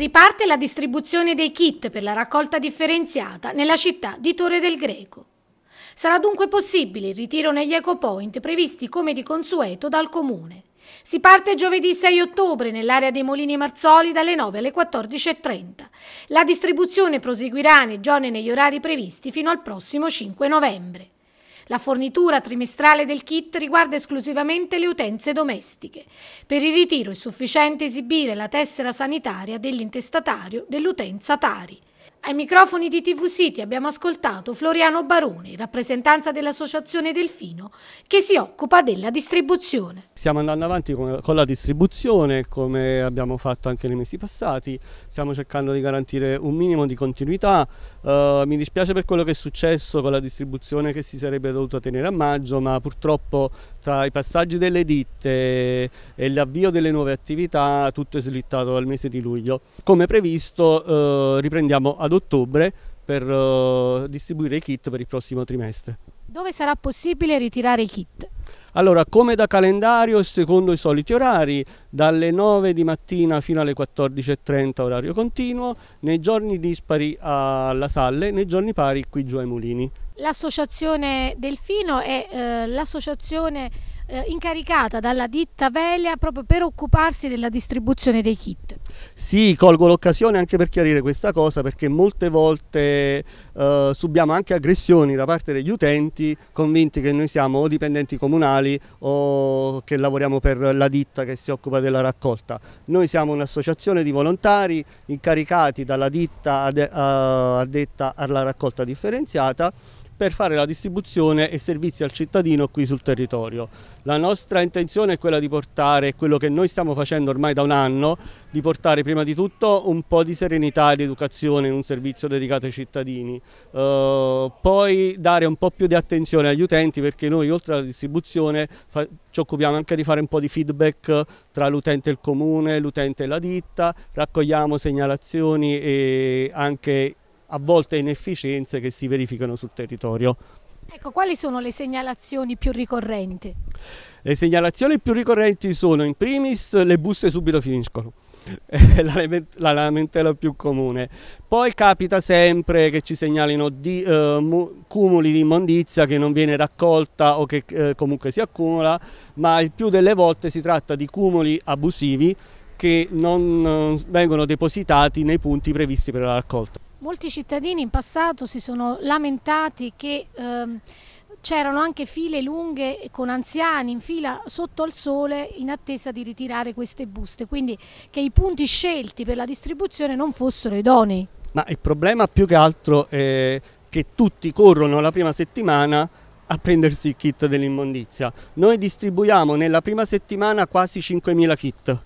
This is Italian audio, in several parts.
Riparte la distribuzione dei kit per la raccolta differenziata nella città di Torre del Greco. Sarà dunque possibile il ritiro negli ecopoint previsti come di consueto dal Comune. Si parte giovedì 6 ottobre nell'area dei Molini Marzoli dalle 9 alle 14.30. La distribuzione proseguirà nei giorni e negli orari previsti fino al prossimo 5 novembre. La fornitura trimestrale del kit riguarda esclusivamente le utenze domestiche. Per il ritiro è sufficiente esibire la tessera sanitaria dell'intestatario dell'utenza Tari. Ai microfoni di TV City abbiamo ascoltato Floriano Barone, rappresentanza dell'Associazione Delfino, che si occupa della distribuzione. Stiamo andando avanti con, con la distribuzione, come abbiamo fatto anche nei mesi passati, stiamo cercando di garantire un minimo di continuità. Uh, mi dispiace per quello che è successo con la distribuzione che si sarebbe dovuta tenere a maggio, ma purtroppo tra i passaggi delle ditte e l'avvio delle nuove attività tutto è slittato al mese di luglio. Come previsto uh, riprendiamo ad ottobre per uh, distribuire i kit per il prossimo trimestre. Dove sarà possibile ritirare i kit? Allora, come da calendario, secondo i soliti orari, dalle 9 di mattina fino alle 14.30 orario continuo, nei giorni dispari alla Salle, nei giorni pari qui giù ai Mulini. L'associazione Delfino è eh, l'associazione eh, incaricata dalla ditta Velia proprio per occuparsi della distribuzione dei kit. Sì, colgo l'occasione anche per chiarire questa cosa perché molte volte eh, subiamo anche aggressioni da parte degli utenti convinti che noi siamo o dipendenti comunali o che lavoriamo per la ditta che si occupa della raccolta. Noi siamo un'associazione di volontari incaricati dalla ditta eh, addetta alla raccolta differenziata per fare la distribuzione e servizi al cittadino qui sul territorio. La nostra intenzione è quella di portare, quello che noi stiamo facendo ormai da un anno, di portare prima di tutto un po' di serenità ed educazione in un servizio dedicato ai cittadini, eh, poi dare un po' più di attenzione agli utenti perché noi oltre alla distribuzione ci occupiamo anche di fare un po' di feedback tra l'utente e il comune, l'utente e la ditta, raccogliamo segnalazioni e anche a volte inefficienze che si verificano sul territorio. Ecco, quali sono le segnalazioni più ricorrenti? Le segnalazioni più ricorrenti sono in primis le buste subito finiscono. È la lamentela più comune. Poi capita sempre che ci segnalino di, eh, cumuli di immondizia che non viene raccolta o che eh, comunque si accumula, ma il più delle volte si tratta di cumuli abusivi che non eh, vengono depositati nei punti previsti per la raccolta. Molti cittadini in passato si sono lamentati che ehm, c'erano anche file lunghe con anziani in fila sotto al sole in attesa di ritirare queste buste, quindi che i punti scelti per la distribuzione non fossero idonei. Ma il problema più che altro è che tutti corrono la prima settimana a prendersi il kit dell'immondizia. Noi distribuiamo nella prima settimana quasi 5.000 kit.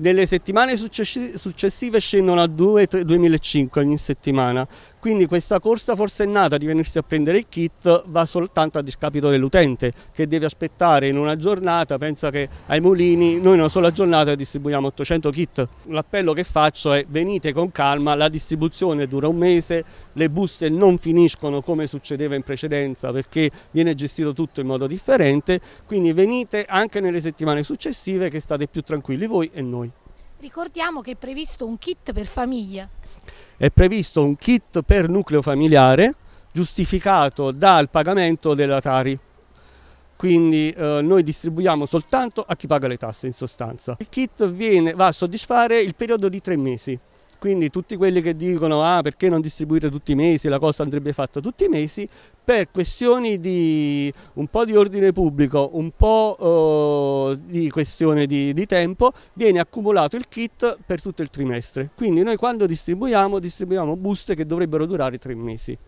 Nelle settimane successive scendono a 2-3, 2005 ogni settimana, quindi questa corsa forsennata di venirsi a prendere il kit va soltanto a discapito dell'utente che deve aspettare in una giornata, pensa che ai mulini noi in una sola giornata distribuiamo 800 kit. L'appello che faccio è venite con calma, la distribuzione dura un mese, le buste non finiscono come succedeva in precedenza perché viene gestito tutto in modo differente, quindi venite anche nelle settimane successive che state più tranquilli voi e noi. Ricordiamo che è previsto un kit per famiglia. È previsto un kit per nucleo familiare giustificato dal pagamento della Tari. Quindi eh, noi distribuiamo soltanto a chi paga le tasse in sostanza. Il kit viene, va a soddisfare il periodo di tre mesi. Quindi tutti quelli che dicono ah, perché non distribuite tutti i mesi, la cosa andrebbe fatta tutti i mesi, per questioni di un po' di ordine pubblico, un po' eh, di questione di, di, tempo, viene accumulato il kit per tutto il trimestre. Quindi noi quando distribuiamo, distribuiamo buste che dovrebbero durare tre mesi.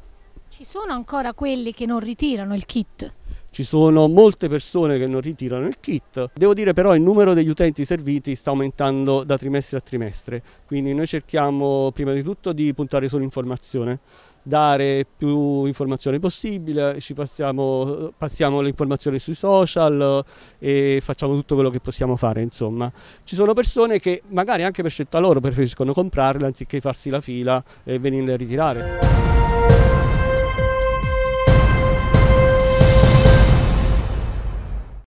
Ci sono ancora quelli che non ritirano il kit? ci sono molte persone che non ritirano il kit. Devo dire però il numero degli utenti serviti sta aumentando da trimestre a trimestre, quindi noi cerchiamo prima di tutto di puntare sull'informazione dare più informazioni possibile, ci passiamo, passiamo le informazioni sui social e facciamo tutto quello che possiamo fare insomma. Ci sono persone che magari anche per scelta loro preferiscono comprarle anziché farsi la fila e venirle a ritirare.